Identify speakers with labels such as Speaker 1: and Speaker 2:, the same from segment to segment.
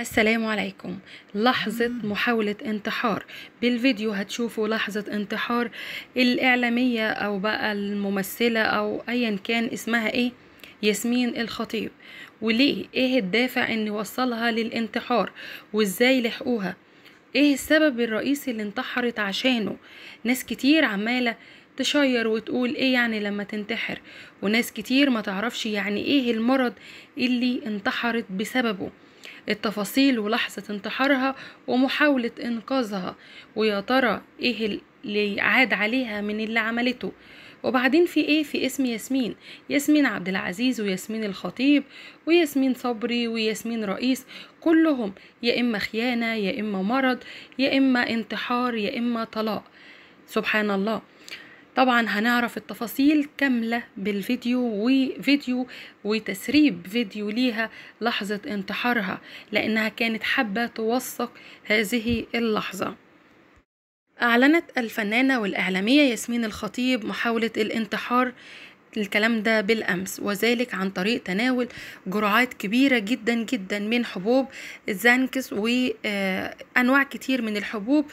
Speaker 1: السلام عليكم لحظة محاولة انتحار بالفيديو هتشوفوا لحظة انتحار الإعلامية أو بقى الممثلة أو أيا كان اسمها إيه ياسمين الخطيب وليه إيه الدافع إن وصلها للانتحار وإزاي لحقوها إيه السبب الرئيسي اللي انتحرت عشانه ناس كتير عمالة تشير وتقول ايه يعني لما تنتحر وناس كتير ما تعرفش يعني ايه المرض اللي انتحرت بسببه التفاصيل ولحظة انتحارها ومحاولة إنقاذها ويا ترى إيه اللي عاد عليها من اللي عملته وبعدين في ايه في اسم ياسمين ياسمين عبد العزيز وياسمين الخطيب وياسمين صبري وياسمين رئيس كلهم يا اما خيانه يا اما مرض يا اما انتحار يا اما طلاق سبحان الله طبعا هنعرف التفاصيل كاملة بالفيديو وفيديو وتسريب فيديو ليها لحظة انتحارها لأنها كانت حابة توثق هذه اللحظة أعلنت الفنانة والإعلامية ياسمين الخطيب محاولة الانتحار الكلام ده بالأمس وذلك عن طريق تناول جرعات كبيرة جدا جدا من حبوب الزانكس وأنواع كتير من الحبوب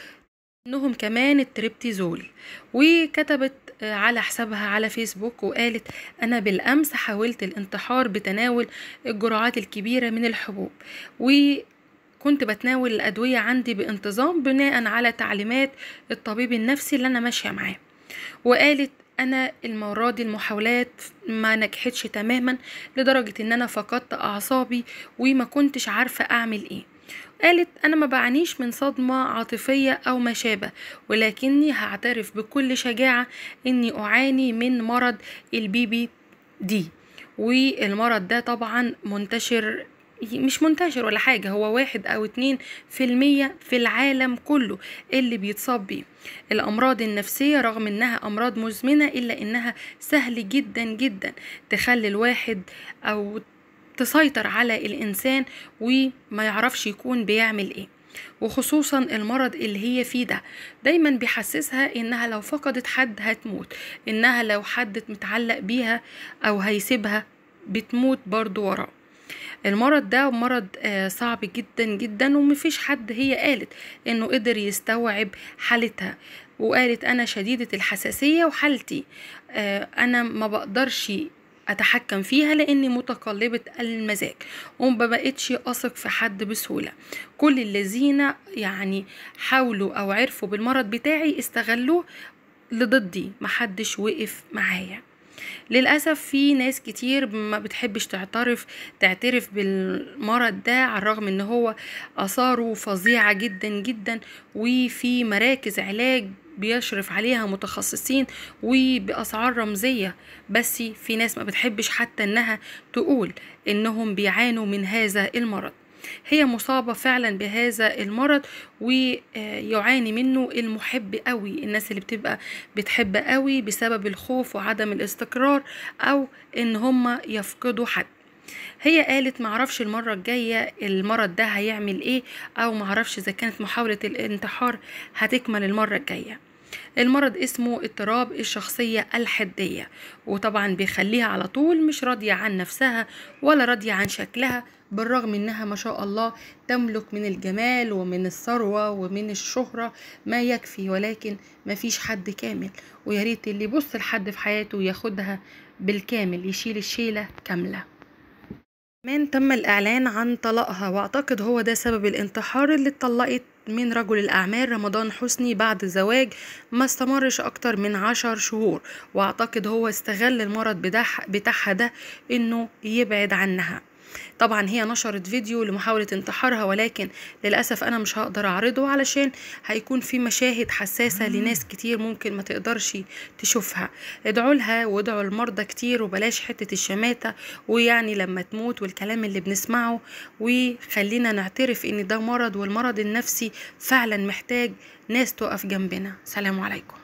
Speaker 1: منهم كمان التريبتيزول وكتبت آه، على حسابها على فيسبوك وقالت أنا بالأمس حاولت الانتحار بتناول الجرعات الكبيرة من الحبوب وكنت بتناول الأدوية عندي بانتظام بناء على تعليمات الطبيب النفسي اللي أنا ماشية معاه وقالت أنا المرة دي المحاولات ما نجحتش تماما لدرجة إن أنا فقدت أعصابي وما كنتش عارفة أعمل إيه قالت أنا ما بعانيش من صدمة عاطفية أو ما شابه ولكني هعترف بكل شجاعة أني أعاني من مرض البي بي دي والمرض ده طبعا منتشر مش منتشر ولا حاجة هو واحد أو اتنين في المية في العالم كله اللي بيتصاب بيه الأمراض النفسية رغم إنها أمراض مزمنة إلا إنها سهل جدا جدا تخلي الواحد أو تسيطر على الإنسان وما يعرفش يكون بيعمل إيه وخصوصا المرض اللي هي فيه ده دايما بيحسسها انها لو فقدت حد هتموت انها لو حد متعلق بيها او هيسيبها بتموت برضو وراه المرض ده مرض آه، صعب جدا جدا ومفيش حد هي قالت انه قدر يستوعب حالتها وقالت انا شديدة الحساسية وحالتي آه، انا ما بقدرش اتحكم فيها لاني متقلبة المزاج وما بقتش اثق في حد بسهولة كل الذين يعني حاولوا او عرفوا بالمرض بتاعي استغلوه لضدي محدش وقف معايا للأسف في ناس كتير ما بتحبش تعترف تعترف بالمرض ده على الرغم ان هو آثاره فظيعة جدا جدا وفي مراكز علاج بيشرف عليها متخصصين وبأسعار رمزية بس في ناس ما بتحبش حتى إنها تقول إنهم بيعانوا من هذا المرض هي مصابة فعلا بهذا المرض ويعاني منه المحب قوي الناس اللي بتبقى بتحب قوي بسبب الخوف وعدم الاستقرار أو إن هم يفقدوا حد هي قالت معرفش المرة الجاية المرض ده هيعمل ايه او معرفش اذا كانت محاولة الانتحار هتكمل المرة الجاية المرض اسمه اضطراب الشخصية الحدية وطبعا بيخليها على طول مش راضية عن نفسها ولا راضية عن شكلها بالرغم انها ما شاء الله تملك من الجمال ومن الثروة ومن الشهرة ما يكفي ولكن ما فيش حد كامل وياريت اللي يبص لحد في حياته ياخدها بالكامل يشيل الشيلة كاملة كمان تم الإعلان عن طلاقها وأعتقد هو ده سبب الانتحار اللي اتطلقت من رجل الأعمال رمضان حسني بعد زواج ما استمرش أكتر من عشر شهور وأعتقد هو استغل المرض بتاعها ده إنه يبعد عنها طبعا هي نشرت فيديو لمحاولة انتحارها ولكن للأسف أنا مش هقدر أعرضه علشان هيكون في مشاهد حساسة لناس كتير ممكن ما تقدرش تشوفها ادعوا لها وادعوا المرضى كتير وبلاش حتة الشماتة ويعني لما تموت والكلام اللي بنسمعه وخلينا نعترف إن ده مرض والمرض النفسي فعلا محتاج ناس تقف جنبنا سلام عليكم